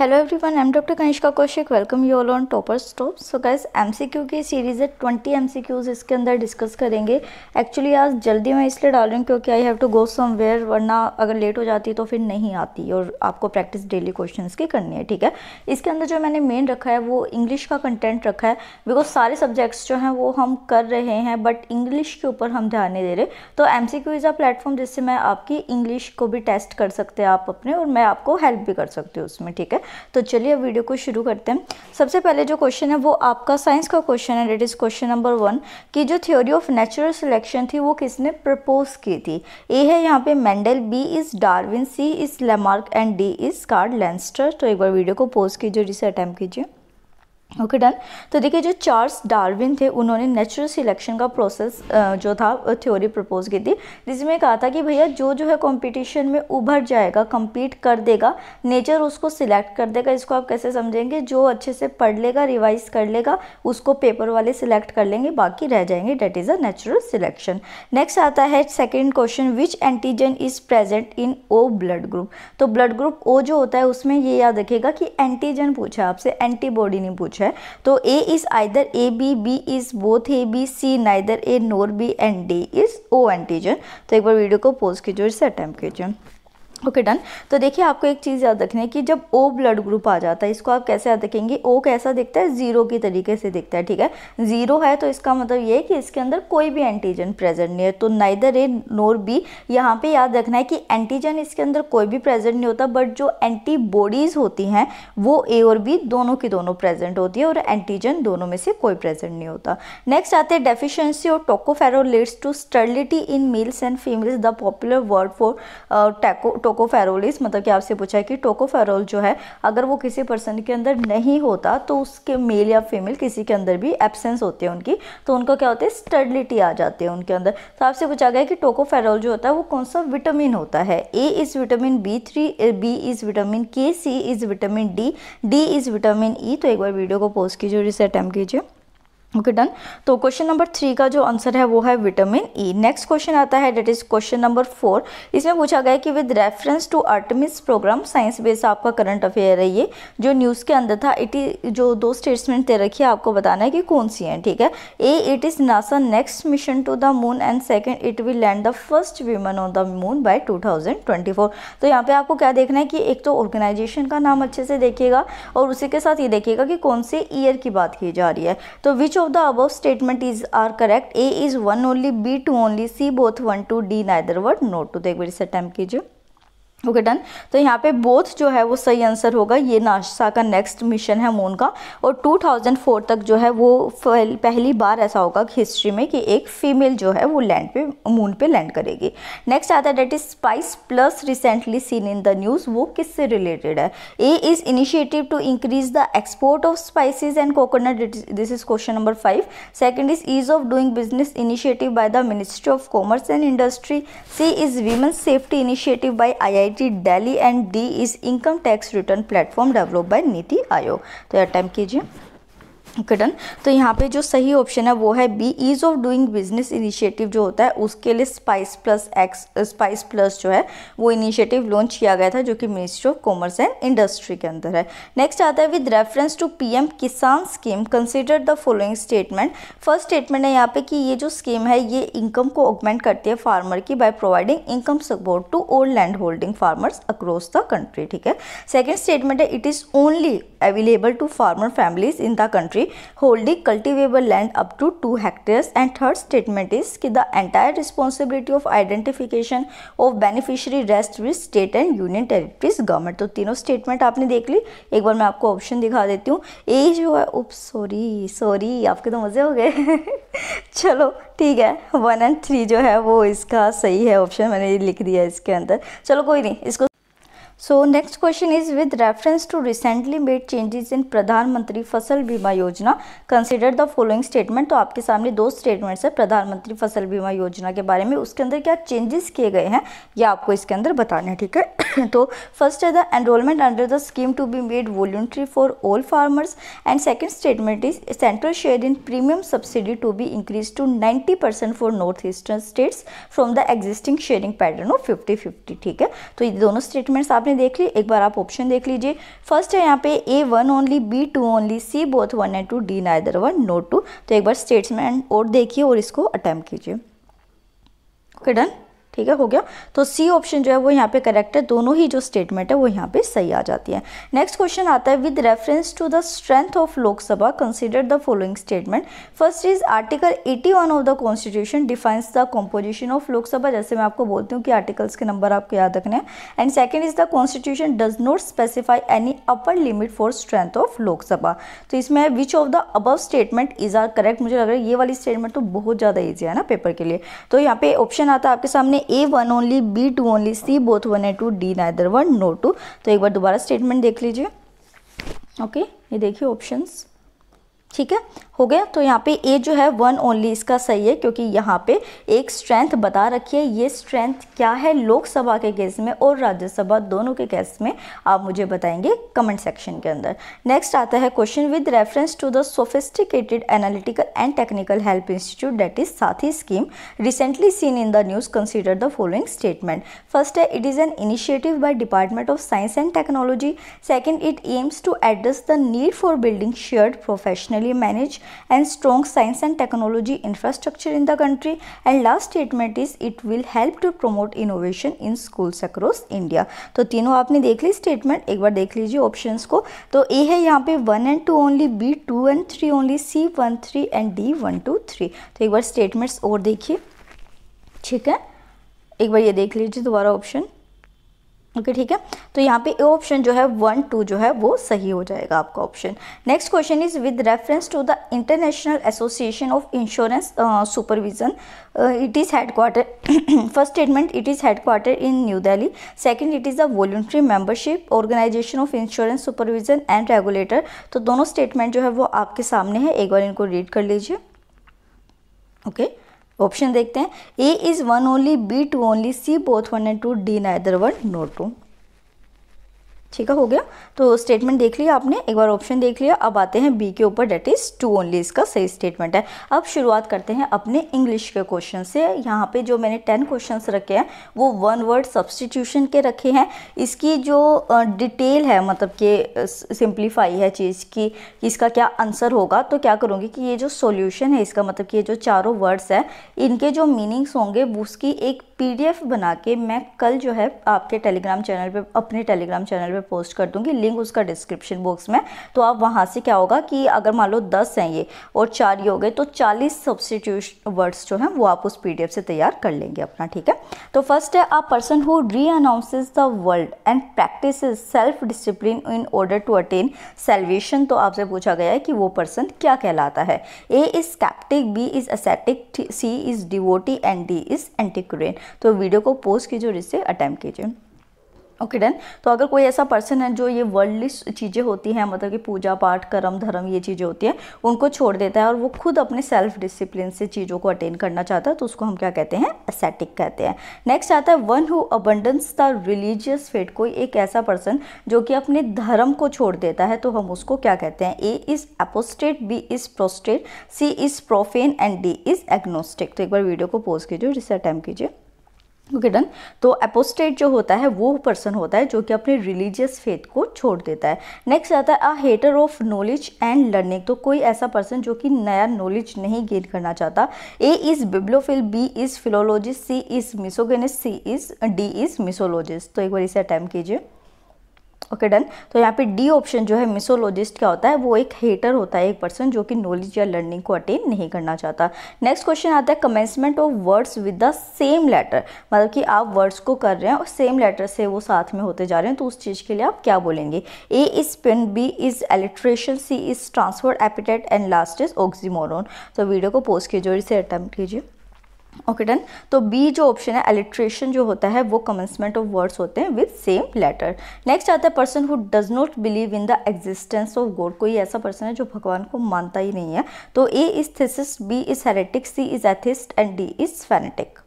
Hello everyone I am doctor Kanishka Kaushik welcome you all on topper stop so guys MCQ की series है twenty MCQs इसके अंदर discuss करेंगे actually आज जल्दी मैं इसलिए डाल रही हूँ क्योंकि I have to go somewhere वरना अगर लेट हो जाती तो फिर नहीं आती और आपको प्रैक्टिस डेली क्वेश्चन की करनी है ठीक है इसके अंदर जो मैंने मेन रखा है वो इंग्लिश का कंटेंट रखा है बिकॉज सारे सब्जेक्ट्स जो हैं वो हम कर रहे हैं बट इंग्लिश के ऊपर हम ध्यान नहीं दे रहे तो M C Q is a platform जिससे मैं आपकी इंग्लिश को भी टेस्ट कर सकते हैं आप अपने और मैं आपको हेल्प भी कर सकती हूँ उसमें ठीक है तो चलिए वीडियो को शुरू करते हैं सबसे पहले जो क्वेश्चन है वो आपका साइंस का क्वेश्चन है that is question number one कि जो थ्योरी ऑफ नेचुरल सिलेक्शन थी वो किसने प्रपोज की थी ए है यहाँ पे Mendel B is Darwin C is Lamarck and D is Karl Landsteiner तो एक बार वीडियो को पोज कीजिए जिसे अटैम्प्ट कीजिए ओके okay, डन तो देखिए जो चार्ल्स डार्विन थे उन्होंने नेचुरल सिलेक्शन का प्रोसेस जो था थ्योरी प्रपोज की थी जिसमें कहा था कि भैया जो जो है कंपटीशन में उभर जाएगा कम्पीट कर देगा नेचर उसको सिलेक्ट कर देगा इसको आप कैसे समझेंगे जो अच्छे से पढ़ लेगा रिवाइज कर लेगा उसको पेपर वाले सिलेक्ट कर लेंगे बाकी रह जाएंगे that is a natural selection next आता है second question which antigen is present in O blood group तो ब्लड ग्रुप ओ जो होता है उसमें ये याद रखेगा कि एंटीजन पूछा आपसे एंटीबॉडी नहीं पूछा पूछा है तो A is either A B B is both A B C neither A nor B and D is O antigen तो एक बार वीडियो को पोज कीजिए और इसे अटैम्प कीजिए ओके okay, डन तो देखिए आपको एक चीज़ याद रखनी है कि जब ओ ब्लड ग्रुप आ जाता है इसको आप कैसे याद रखेंगे ओ कैसा दिखता है ज़ीरो की तरीके से दिखता है ठीक है ज़ीरो है तो इसका मतलब ये है कि इसके अंदर कोई भी एंटीजन प्रेजेंट नहीं है तो नाइदर ए नोर बी यहाँ पे याद रखना है कि एंटीजन इसके अंदर कोई भी प्रेजेंट नहीं होता बट जो एंटीबॉडीज़ होती हैं वो ए और बी दोनों की दोनों प्रेजेंट होती है और एंटीजन दोनों में से कोई प्रेजेंट नहीं होता नेक्स्ट आते हैं डेफिशिएंसी और tocopherol to sterility in males and females the popular word for toco tocopherols मतलब कि आपसे पूछा है कि टोकोफेरोल जो है अगर वो किसी पर्सन के अंदर नहीं होता तो उसके मेल या फीमेल किसी के अंदर भी एबसेंस होते हैं उनकी तो उनको क्या होता है स्टर्डिलिटी आ जाती है उनके अंदर तो आपसे पूछा गया कि टोकोफेरोल जो होता है वो कौन सा विटामिन होता है A is vitamin B three B is vitamin K C is vitamin D D is vitamin E तो एक बार वीडियो को पोस्ट कीजिए और इसे अटैम्प कीजिए ओके डन तो क्वेश्चन नंबर थ्री का जो आंसर है वो है विटामिन ई नेक्स्ट क्वेश्चन आता है that is question number four इसमें पूछा गया कि with reference to Artemis program science base आपका करंट अफेयर है ये जो न्यूज़ के अंदर था इट जो दो स्टेटमेंट दे रखी है आपको बताना है कि कौन सी है ठीक है A it is NASA next mission to the moon and second it will land the first women on the moon by two तो यहाँ पर आपको क्या देखना है कि एक तो ऑर्गेनाइजेशन का नाम अच्छे से देखिएगा और उसी के साथ ये देखिएगा कि कौन से ईयर की बात की जा रही है तो which of the above statement is are correct a is 1 only b 2 only c both 1 2 d neither word no to the ek time attempt kijiye okay done तो यहाँ पे बोथ जो है वो सही आंसर होगा ये नाशा का नेक्स्ट मिशन है मून का और 2004 तक जो है वो पहली बार ऐसा होगा हिस्ट्री में कि एक फीमेल जो है वो लैंड पे मून पे लैंड करेगी नेक्स्ट आता है that is Spice Plus recently seen in the news वो किससे रिलेटेड है A is initiative to increase the export of spices and coconut this is question number five second is ease of doing business initiative by the ministry of commerce and industry C is women safety initiative by I IIT Delhi and D is income tax return platform develop by NITI Aayog तो यह attempt कीजिए कटन तो यहाँ पे जो सही option है वो है B ease of doing business initiative जो होता है उसके लिए स्पाइस प्लस एक्स स्पाइस प्लस जो है वो इनिशिएटिव लॉन्च किया गया था जो कि ministry of commerce and industry के अंदर है नेक्स्ट आता है with reference to PM Kisan scheme consider the following statement first statement है यहाँ पे कि ये जो स्कीम है ये इनकम को ऑगमेंट करती है फार्मर की by providing income support to old land holding farmers across the country ठीक है सेकेंड स्टेटमेंट है it is only available to farmer families in the country holding cultivable land up to 2 hectares and third statement is कि the entire responsibility of identification of beneficiary rests with state and union territories government तो तीनों statement आपने देख ली एक बार मैं आपको option दिखा देती हूँ ए जो है उप सॉरी सॉरी आपके तो मज़े हो गए चलो ठीक है वन एंड थ्री जो है वो इसका सही है ऑप्शन मैंने लिख दिया इसके अंदर चलो कोई नहीं इसको so next question is with reference to recently made changes in Pradhan Mantri Fasal बीमा योजना कंसिडर द फॉलोइंग स्टेटमेंट तो आपके सामने दो स्टेटमेंट्स है प्रधानमंत्री फसल बीमा योजना के बारे में उसके अंदर क्या चेंजेस किए गए हैं यह आपको इसके अंदर बताना है ठीक है तो फर्स्ट है the enrolment under the scheme to be made voluntary for all farmers and second statement is central share in premium subsidy to be increase to ninety percent for north eastern states from the existing sharing pattern of fifty fifty ठीक है तो ये दोनों statements आप आपने देख ली एक बार आप ऑप्शन देख लीजिए फर्स्ट है यहाँ पे A one only B two only C both one and two D neither one nor two तो एक बार स्टेट्समेंट और देखिए और इसको अटैम्प्ट कीजिए ओके डन ठीक है हो गया तो सी ऑप्शन जो है वो यहाँ पे करेक्ट है दोनों ही जो स्टेटमेंट है वो यहाँ पे सही आ जाती है नेक्स्ट क्वेश्चन आता है with reference to the strength of Lok Sabha consider the following statement first is article 81 of the constitution defines the composition of Lok Sabha जैसे मैं आपको बोलती हूँ कि आर्टिकल्स के नंबर आपको याद रखने हैं and second is the constitution does not specify any upper limit for strength of Lok Sabha तो इसमें which of the above statement is are correct मुझे लग रहा है ये वाली स्टेटमेंट तो बहुत ज़्यादा ईजी है ना पेपर के लिए तो यहाँ पे ऑप्शन आता है आपके सामने A one only B two only C both one and two D neither one nor two तो एक बार दोबारा स्टेटमेंट देख लीजिए ओके okay, ये देखिए ऑप्शंस ठीक है हो गया तो यहाँ पे ए जो है वन ओनली इसका सही है क्योंकि यहाँ पे एक स्ट्रेंथ बता रखी है ये स्ट्रेंथ क्या है लोकसभा के केस में और राज्यसभा दोनों के केस में आप मुझे बताएंगे कमेंट सेक्शन के अंदर नेक्स्ट आता है question with reference to the sophisticated analytical and technical help institute that is SATHI scheme recently seen in the news consider the following statement first है it is an initiative by department of science and technology second it aims to address the need for building shared professional professionally manage and strong science and technology infrastructure in the country. And last statement is it will help to promote innovation in schools across India. to tino aapne dekh li statement ek bar dekh lijiye options ko to a hai yahan pe 1 and 2 only b 2 and 3 only c 1 3 and d 1 2 3 to ek bar statements aur dekhiye ठीक है एक बार ये देख लीजिए दोबारा option okay ठीक है तो यहाँ पे ए ऑप्शन जो है वन टू जो है वो सही हो जाएगा आपका option next question is with reference to the international association of insurance supervision it is headquarter first statement it is headquarter in New Delhi second it is the voluntary membership organisation of insurance supervision and regulator तो दोनों statement जो है वो आपके सामने है एक बार इनको रीड कर लीजिए ओके okay? ऑप्शन देखते हैं A is one only B two only C both one and two D neither one not two ठीक है हो गया तो स्टेटमेंट देख लिया आपने एक बार ऑप्शन देख लिया अब आते हैं बी के ऊपर डेट इज़ टू ओनली इसका सही स्टेटमेंट है अब शुरुआत करते हैं अपने इंग्लिश के क्वेश्चन से यहाँ पे जो मैंने टेन क्वेश्चंस रखे हैं वो वन वर्ड सब्सटीट्यूशन के रखे हैं इसकी जो डिटेल है मतलब कि सिंप्लीफाई है चीज़ की इसका क्या आंसर होगा तो क्या करूँगी कि ये जो सोल्यूशन है इसका मतलब कि ये जो चारों वर्ड्स हैं इनके जो मीनिंग्स होंगे उसकी एक पी बना के मैं कल जो है आपके टेलीग्राम चैनल पर अपने टेलीग्राम चैनल पर में पोस्ट कर दूंगी लिंक उसका डिस्क्रिप्शन बॉक्स में तो आप वहाँ से क्या होगा कि अगर मान लो दस हैं ये और चार ये हो गए तो चालीस सब्सटीट्यूशन वर्ड्स जो हैं वो आप उस पी से तैयार कर लेंगे अपना ठीक है तो फर्स्ट है a person who renounces the world and practice self discipline in order to attain salvation तो आपसे पूछा गया है कि वो पर्सन क्या कहलाता है A is sceptic B is ascetic C is devotee and D is एंटीक्रेन तो वीडियो को पोस्ट कीजिए और इससे अटैम्प्ट कीजिए ओके okay, डन तो अगर कोई ऐसा पर्सन है जो ये वर्ल्डली चीज़ें होती हैं मतलब कि पूजा पाठ कर्म धर्म ये चीज़ें होती हैं उनको छोड़ देता है और वो खुद अपने सेल्फ डिसिप्लिन से चीज़ों को अटेन करना चाहता है तो उसको हम क्या कहते हैं एसेटिक कहते हैं नेक्स्ट आता है one who abandons the religious faith कोई एक ऐसा पर्सन जो कि अपने धर्म को छोड़ देता है तो हम उसको क्या कहते हैं A is apostate B is prostate C is profane and D is agnostic तो एक बार वीडियो को पोज कीजिए जिससे इसे अटैम्प कीजिए ओके डन तो अपोस्टेट जो होता है वो पर्सन होता है जो कि अपने रिलीजियस फेथ को छोड़ देता है नेक्स्ट आता है a hater of knowledge and learning तो कोई ऐसा पर्सन जो कि नया नॉलेज नहीं गेन करना चाहता A is bibliophile B is philologist C is misogynist C is D is misologist तो एक बार इसे अटैम्प्ट कीजिए ओके डन तो यहाँ पे डी ऑप्शन जो है मिसोलॉजिस्ट क्या होता है वो एक हेटर होता है एक पर्सन जो कि नॉलेज या लर्निंग को अटेन नहीं करना चाहता नेक्स्ट क्वेश्चन आता है commencement of words with the same letter मतलब कि आप वर्ड्स को कर रहे हैं और सेम लेटर से वो साथ में होते जा रहे हैं तो उस चीज़ के लिए आप क्या बोलेंगे A is pun B is alliteration C is transferred epithet and last is oxymoron तो वीडियो को पोस्ट कीजिए और इसे अटैम्प्ट कीजिए ओके डन तो बी जो ऑप्शन है एलिट्रेशन जो होता है वो कमेंसमेंट ऑफ वर्ड्स होते हैं विद सेम लेटर नेक्स्ट आता है person who does not believe in the existence of god कोई ऐसा पर्सन है जो भगवान को मानता ही नहीं है तो A is theist B is heretic C is atheist and D is fanatic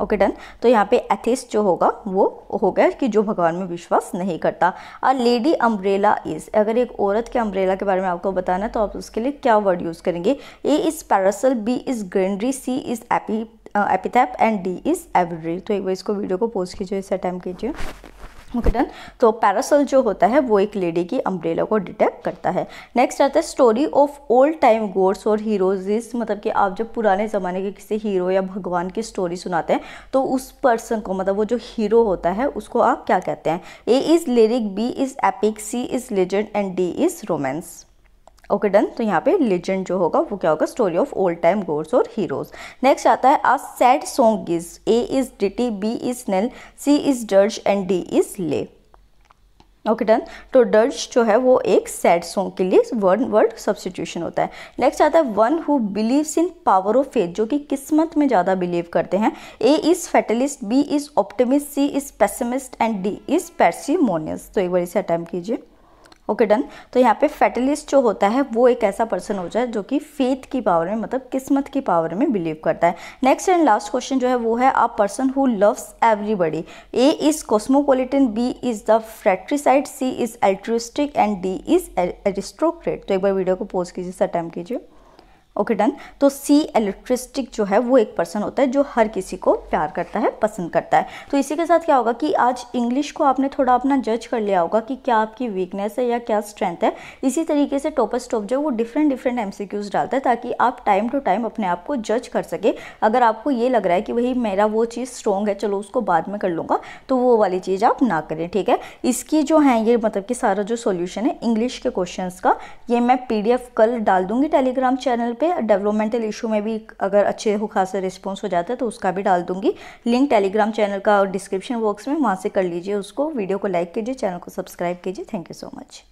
okay done तो यहाँ पे एथिस जो होगा वो हो गया कि जो भगवान में विश्वास नहीं करता अ लेडी अम्ब्रेला इज़ अगर एक औरत के अम्ब्रेला के बारे में आपको बताना है तो आप उसके लिए क्या वर्ड यूज़ करेंगे A is parasol B is granary C is epitaph and D is aviary तो एक बार इसको वीडियो को पोस्ट कीजिए इसे अटैम्प कीजिए ओके डन तो पैरासल जो होता है वो एक लेडी की अम्ब्रेला को डिटेक्ट करता है नेक्स्ट आता है story of old time gods और हीरोज़ मतलब कि आप जब पुराने ज़माने के किसी हीरो या भगवान की स्टोरी सुनाते हैं तो उस पर्सन को मतलब वो जो हीरो होता है उसको आप क्या कहते हैं A is lyric B is epic C is legend and D is romance okay done तो यहाँ पे लेजेंड जो होगा वो क्या होगा story of old time gods और हीरोज नेक्स्ट आता है a sad song is A is ditty B is knell C is dirge and D is lay okay done तो डर्ज जो है वो एक सैड सॉन्ग के लिए वर्ड वर्ड सब्सटीट्यूशन होता है नेक्स्ट आता है one who believes in power of faith जो कि किस्मत में ज़्यादा बिलीव करते हैं A is fatalist B is optimist C is pessimist and D is parsimonious तो एक बार इसे अटैम्प कीजिए ओके डन तो यहाँ पे फैटलिस्ट जो होता है वो एक ऐसा पर्सन हो जाए जो कि फेथ की पावर में मतलब किस्मत की पावर में बिलीव करता है नेक्स्ट एंड लास्ट क्वेश्चन जो है वो है a person who loves everybody A is cosmopolitan B is the fratricide C is altruistic and D is aristocrat तो एक बार वीडियो को पोस्ट कीजिए सर कीजिए ओके डन तो सी इलेक्ट्रिस्टिक जो है वो एक पर्सन होता है जो हर किसी को प्यार करता है पसंद करता है तो इसी के साथ क्या होगा कि आज इंग्लिश को आपने थोड़ा अपना जज कर लिया होगा कि क्या आपकी वीकनेस है या क्या स्ट्रेंथ है इसी तरीके से टोपस टॉप जो है वो डिफरेंट डिफरेंट एम डालता है ताकि आप टाइम टू टाइम अपने आप को जज कर सके अगर आपको ये लग रहा है कि भाई मेरा वो चीज़ स्ट्रॉन्ग है चलो उसको बाद में कर लूँगा तो वो वाली चीज़ आप ना करें ठीक है इसकी जो है ये मतलब कि सारा जो सोल्यूशन है इंग्लिश के क्वेश्चन का ये मैं पी कल डाल दूँगी टेलीग्राम चैनल पे डेवलपमेंटल इशू में भी अगर अच्छे हो खासा रिस्पॉन्स हो जाता है तो उसका भी डाल दूंगी लिंक टेलीग्राम चैनल का डिस्क्रिप्शन बॉक्स में वहाँ से कर लीजिए उसको वीडियो को लाइक कीजिए चैनल को सब्सक्राइब कीजिए थैंक यू सो मच